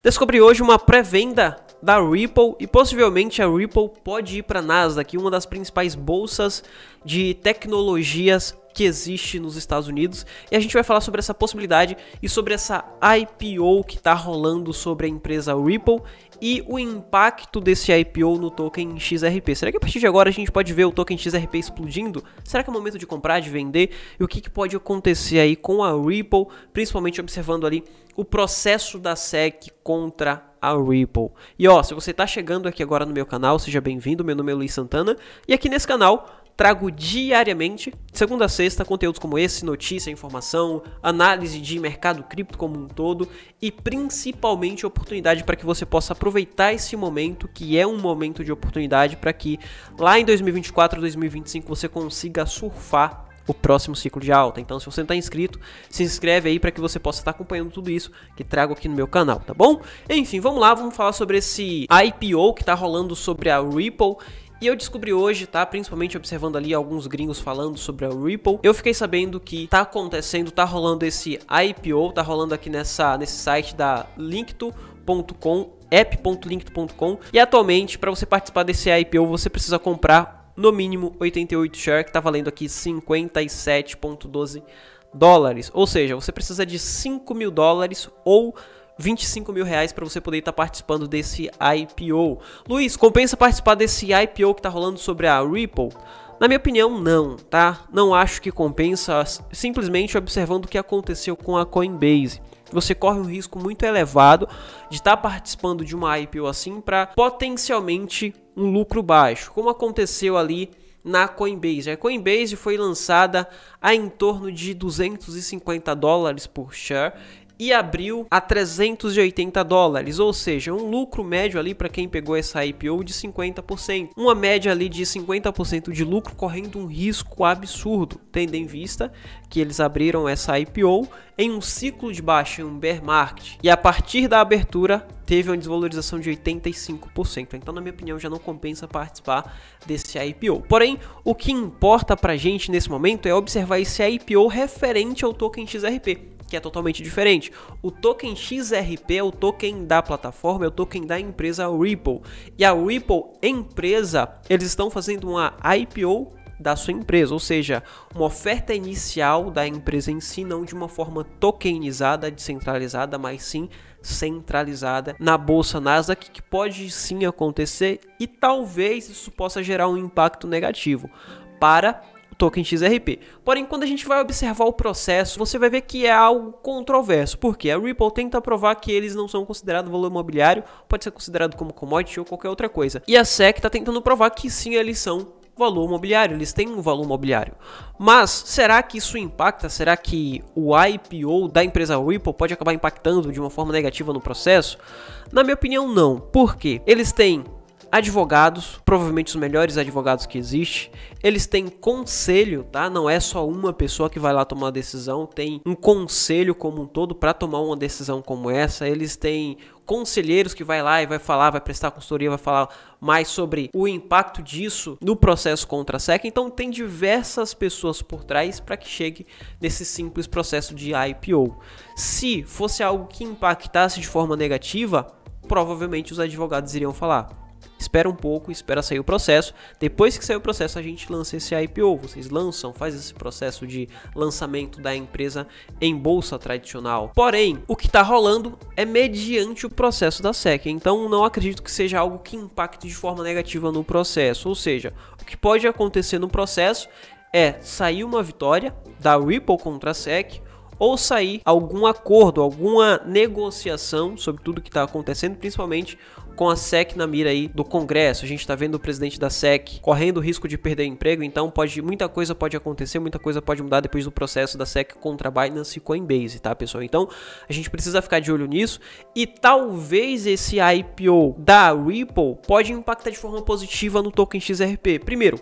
Descobri hoje uma pré-venda da Ripple e possivelmente a Ripple pode ir para a Nasdaq, uma das principais bolsas de tecnologias que existe nos Estados Unidos. E a gente vai falar sobre essa possibilidade e sobre essa IPO que está rolando sobre a empresa Ripple e o impacto desse IPO no token XRP. Será que a partir de agora a gente pode ver o token XRP explodindo? Será que é o momento de comprar, de vender? E o que, que pode acontecer aí com a Ripple, principalmente observando ali o processo da SEC contra a Ripple. E ó, se você está chegando aqui agora no meu canal, seja bem-vindo. Meu nome é Luiz Santana e aqui nesse canal Trago diariamente, segunda a sexta, conteúdos como esse, notícia, informação, análise de mercado cripto como um todo e principalmente oportunidade para que você possa aproveitar esse momento, que é um momento de oportunidade para que lá em 2024, 2025 você consiga surfar o próximo ciclo de alta. Então, se você não está inscrito, se inscreve aí para que você possa estar acompanhando tudo isso que trago aqui no meu canal, tá bom? Enfim, vamos lá, vamos falar sobre esse IPO que está rolando sobre a Ripple e eu descobri hoje, tá? Principalmente observando ali alguns gringos falando sobre a Ripple, eu fiquei sabendo que tá acontecendo, tá rolando esse IPO, tá rolando aqui nessa nesse site da linkto.com app.linkto.com. e atualmente para você participar desse IPO você precisa comprar no mínimo 88 share que tá valendo aqui 57.12 dólares, ou seja, você precisa de 5 mil dólares ou 25 mil reais para você poder estar tá participando desse IPO. Luiz, compensa participar desse IPO que está rolando sobre a Ripple? Na minha opinião, não, tá? Não acho que compensa, simplesmente observando o que aconteceu com a Coinbase. Você corre um risco muito elevado de estar tá participando de uma IPO assim para potencialmente um lucro baixo, como aconteceu ali na Coinbase. A Coinbase foi lançada a em torno de 250 dólares por share e abriu a 380 dólares, ou seja, um lucro médio ali para quem pegou essa IPO de 50%, uma média ali de 50% de lucro correndo um risco absurdo, tendo em vista que eles abriram essa IPO em um ciclo de baixa, em um bear market, e a partir da abertura teve uma desvalorização de 85%. Então, na minha opinião, já não compensa participar desse IPO. Porém, o que importa para gente nesse momento é observar esse IPO referente ao token XRP que é totalmente diferente. O token XRP é o token da plataforma, é o token da empresa Ripple. E a Ripple empresa, eles estão fazendo uma IPO da sua empresa, ou seja, uma oferta inicial da empresa em si, não de uma forma tokenizada, descentralizada, mas sim centralizada na bolsa Nasdaq, que pode sim acontecer e talvez isso possa gerar um impacto negativo para token XRP. Porém, quando a gente vai observar o processo, você vai ver que é algo controverso, porque a Ripple tenta provar que eles não são considerados valor imobiliário, pode ser considerado como commodity ou qualquer outra coisa. E a SEC está tentando provar que sim, eles são valor imobiliário, eles têm um valor imobiliário. Mas será que isso impacta? Será que o IPO da empresa Ripple pode acabar impactando de uma forma negativa no processo? Na minha opinião, não. Por quê? Eles têm advogados, provavelmente os melhores advogados que existe. Eles têm conselho, tá? Não é só uma pessoa que vai lá tomar a decisão, tem um conselho como um todo para tomar uma decisão como essa. Eles têm conselheiros que vai lá e vai falar, vai prestar consultoria, vai falar mais sobre o impacto disso no processo contra a SEC. Então tem diversas pessoas por trás para que chegue nesse simples processo de IPO. Se fosse algo que impactasse de forma negativa, provavelmente os advogados iriam falar espera um pouco, espera sair o processo. Depois que sair o processo, a gente lança esse IPO. Vocês lançam, faz esse processo de lançamento da empresa em bolsa tradicional. Porém, o que está rolando é mediante o processo da SEC. Então, não acredito que seja algo que impacte de forma negativa no processo. Ou seja, o que pode acontecer no processo é sair uma vitória da Ripple contra a SEC ou sair algum acordo, alguma negociação sobre tudo que está acontecendo, principalmente com a SEC na mira aí do Congresso. A gente está vendo o presidente da SEC correndo o risco de perder emprego, então pode muita coisa pode acontecer, muita coisa pode mudar depois do processo da SEC contra Binance e Coinbase, tá, pessoal? Então, a gente precisa ficar de olho nisso e talvez esse IPO da Ripple pode impactar de forma positiva no token XRP. Primeiro,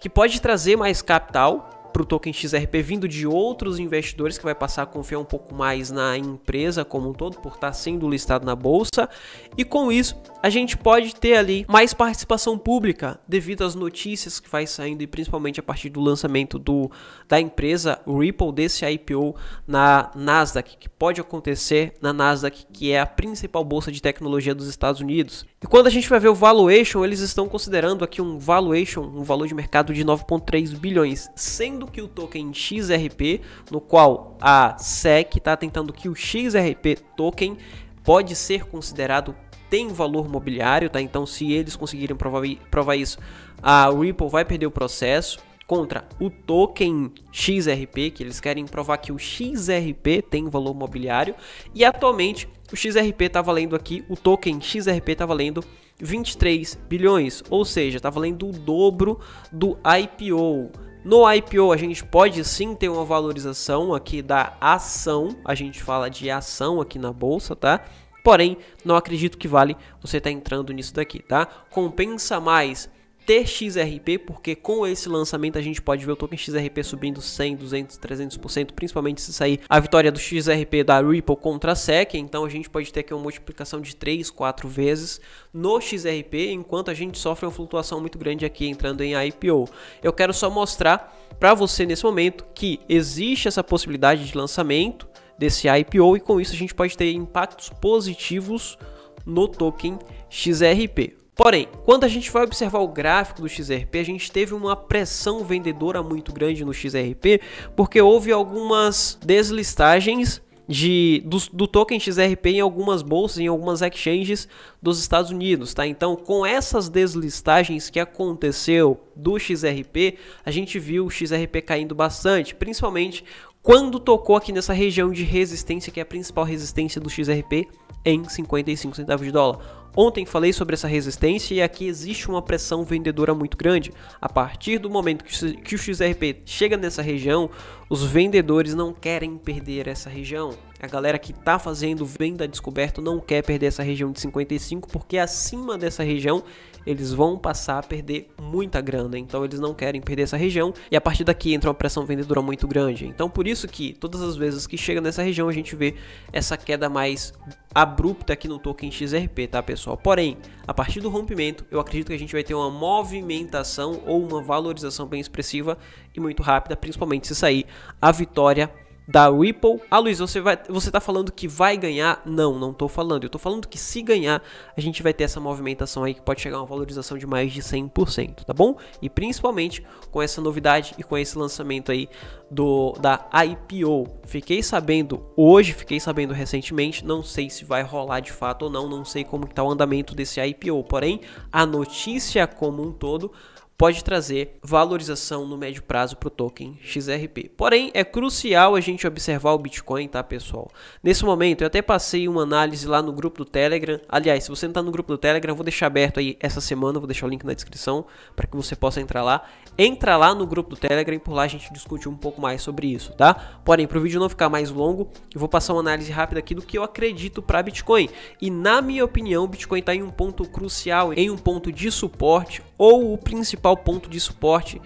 que pode trazer mais capital para o token XRP vindo de outros investidores que vai passar a confiar um pouco mais na empresa como um todo por estar tá sendo listado na bolsa e com isso a gente pode ter ali mais participação pública devido às notícias que vai saindo e principalmente a partir do lançamento do da empresa Ripple desse IPO na Nasdaq que pode acontecer na Nasdaq que é a principal bolsa de tecnologia dos Estados Unidos e quando a gente vai ver o valuation eles estão considerando aqui um valuation um valor de mercado de 9.3 bilhões sendo tentando o token XRP, no qual a SEC está tentando que o XRP token pode ser considerado tem valor mobiliário, tá? Então, se eles conseguirem provar, provar isso, a Ripple vai perder o processo contra o token XRP, que eles querem provar que o XRP tem valor mobiliário, e atualmente o XRP está valendo aqui, o token XRP está valendo 23 bilhões, ou seja, está valendo o dobro do IPO. No IPO a gente pode sim ter uma valorização aqui da ação, a gente fala de ação aqui na bolsa, tá? Porém, não acredito que vale você estar tá entrando nisso daqui, tá? Compensa mais TXRP, XRP, porque com esse lançamento a gente pode ver o token XRP subindo 100, 200, 300%, principalmente se sair a vitória do XRP da Ripple contra a SEC, então a gente pode ter aqui uma multiplicação de 3, 4 vezes no XRP, enquanto a gente sofre uma flutuação muito grande aqui entrando em IPO. Eu quero só mostrar para você nesse momento que existe essa possibilidade de lançamento desse IPO e com isso a gente pode ter impactos positivos no token XRP. Porém, quando a gente vai observar o gráfico do XRP, a gente teve uma pressão vendedora muito grande no XRP, porque houve algumas deslistagens de, do, do, token XRP em algumas bolsas, em algumas exchanges dos Estados Unidos, tá? Então, com essas deslistagens que aconteceu do XRP, a gente viu o XRP caindo bastante, principalmente quando tocou aqui nessa região de resistência, que é a principal resistência do XRP, em 55 centavos de dólar. Ontem falei sobre essa resistência e aqui existe uma pressão vendedora muito grande. A partir do momento que o XRP chega nessa região, os vendedores não querem perder essa região. A galera que está fazendo venda descoberto não quer perder essa região de 55 porque acima dessa região eles vão passar a perder muita grana, então eles não querem perder essa região e a partir daqui entra uma pressão vendedora muito grande. Então por isso que todas as vezes que chega nessa região a gente vê essa queda mais abrupta aqui no token XRP, tá pessoal? Porém, a partir do rompimento, eu acredito que a gente vai ter uma movimentação ou uma valorização bem expressiva e muito rápida, principalmente se sair a vitória da Ripple. Ah, Luiz, você, vai, você tá falando que vai ganhar? Não, não tô falando. Eu tô falando que se ganhar, a gente vai ter essa movimentação aí que pode chegar a uma valorização de mais de 100%, tá bom? E principalmente com essa novidade e com esse lançamento aí do da IPO. Fiquei sabendo hoje, fiquei sabendo recentemente, não sei se vai rolar de fato ou não, não sei como que tá o andamento desse IPO, porém a notícia como um todo pode trazer valorização no médio prazo para o token XRP. Porém, é crucial a gente observar o Bitcoin, tá, pessoal? Nesse momento, eu até passei uma análise lá no grupo do Telegram. Aliás, se você não está no grupo do Telegram, vou deixar aberto aí essa semana, vou deixar o link na descrição para que você possa entrar lá. Entra lá no grupo do Telegram e por lá a gente discute um pouco mais sobre isso, tá? Porém, para o vídeo não ficar mais longo, eu vou passar uma análise rápida aqui do que eu acredito para Bitcoin. E na minha opinião, o Bitcoin está em um ponto crucial, em um ponto de suporte ou o principal ponto de suporte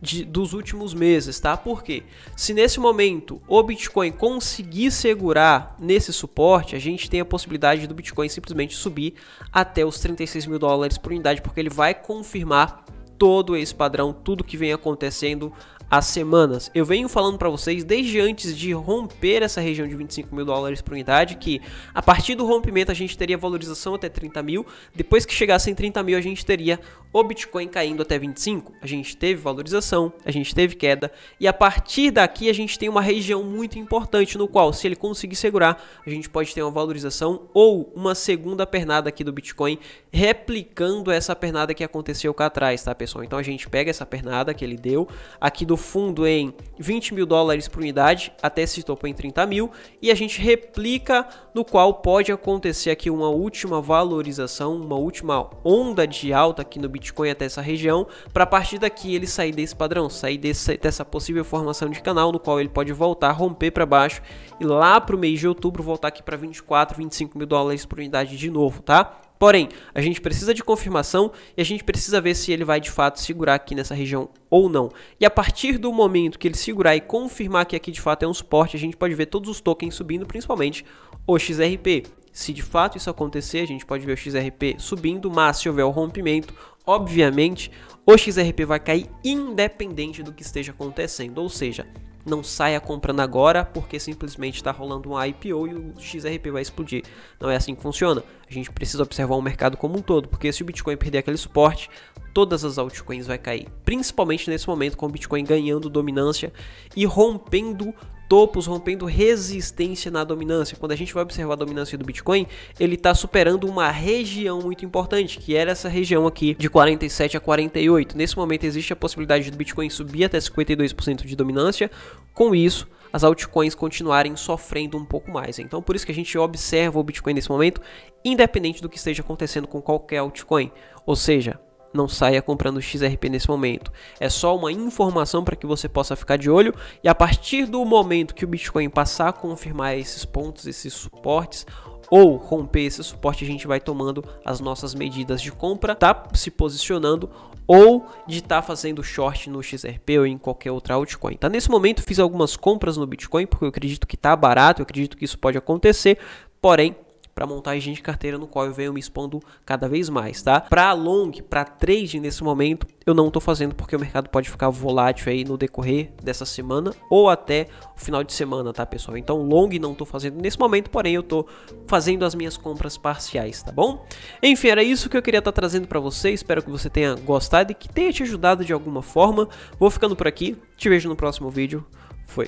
de, dos últimos meses, tá? Porque se nesse momento o Bitcoin conseguir segurar nesse suporte, a gente tem a possibilidade do Bitcoin simplesmente subir até os 36 mil dólares por unidade, porque ele vai confirmar todo esse padrão, tudo que vem acontecendo as semanas. Eu venho falando para vocês desde antes de romper essa região de 25 mil dólares por unidade que a partir do rompimento a gente teria valorização até 30 mil, depois que chegasse em 30 mil a gente teria o Bitcoin caindo até 25. A gente teve valorização, a gente teve queda e a partir daqui a gente tem uma região muito importante no qual se ele conseguir segurar a gente pode ter uma valorização ou uma segunda pernada aqui do Bitcoin replicando essa pernada que aconteceu cá atrás, tá pessoal? Então a gente pega essa pernada que ele deu aqui do fundo em 20 mil dólares por unidade, até esse topo em 30 mil, e a gente replica no qual pode acontecer aqui uma última valorização, uma última onda de alta aqui no Bitcoin até essa região, para a partir daqui ele sair desse padrão, sair desse, dessa possível formação de canal, no qual ele pode voltar, romper para baixo e lá para o mês de outubro voltar aqui para 24, 25 mil dólares por unidade de novo, tá? Porém, a gente precisa de confirmação e a gente precisa ver se ele vai de fato segurar aqui nessa região ou não. E a partir do momento que ele segurar e confirmar que aqui de fato é um suporte, a gente pode ver todos os tokens subindo, principalmente o XRP. Se de fato isso acontecer, a gente pode ver o XRP subindo, mas se houver o rompimento, obviamente, o XRP vai cair independente do que esteja acontecendo. Ou seja, não saia comprando agora porque simplesmente está rolando um IPO e o XRP vai explodir. Não é assim que funciona. A gente precisa observar o mercado como um todo, porque se o Bitcoin perder aquele suporte, todas as altcoins vai cair, principalmente nesse momento com o Bitcoin ganhando dominância e rompendo topos rompendo resistência na dominância. Quando a gente vai observar a dominância do Bitcoin, ele está superando uma região muito importante, que era essa região aqui de 47 a 48. Nesse momento existe a possibilidade do Bitcoin subir até 52% de dominância. Com isso, as altcoins continuarem sofrendo um pouco mais. Então, por isso que a gente observa o Bitcoin nesse momento, independente do que esteja acontecendo com qualquer altcoin. Ou seja, não saia comprando XRP nesse momento. É só uma informação para que você possa ficar de olho e a partir do momento que o Bitcoin passar a confirmar esses pontos, esses suportes, ou romper esse suporte, a gente vai tomando as nossas medidas de compra, tá se posicionando ou de estar tá fazendo short no XRP ou em qualquer outra altcoin. Tá nesse momento fiz algumas compras no Bitcoin porque eu acredito que tá barato, eu acredito que isso pode acontecer, porém para montagem de carteira, no qual eu venho me expondo cada vez mais, tá? Para long, para trading nesse momento, eu não estou fazendo porque o mercado pode ficar volátil aí no decorrer dessa semana ou até o final de semana, tá, pessoal? Então, long não estou fazendo nesse momento, porém eu estou fazendo as minhas compras parciais, tá bom? Enfim, era isso que eu queria estar tá trazendo para você. Espero que você tenha gostado e que tenha te ajudado de alguma forma. Vou ficando por aqui. Te vejo no próximo vídeo. Foi.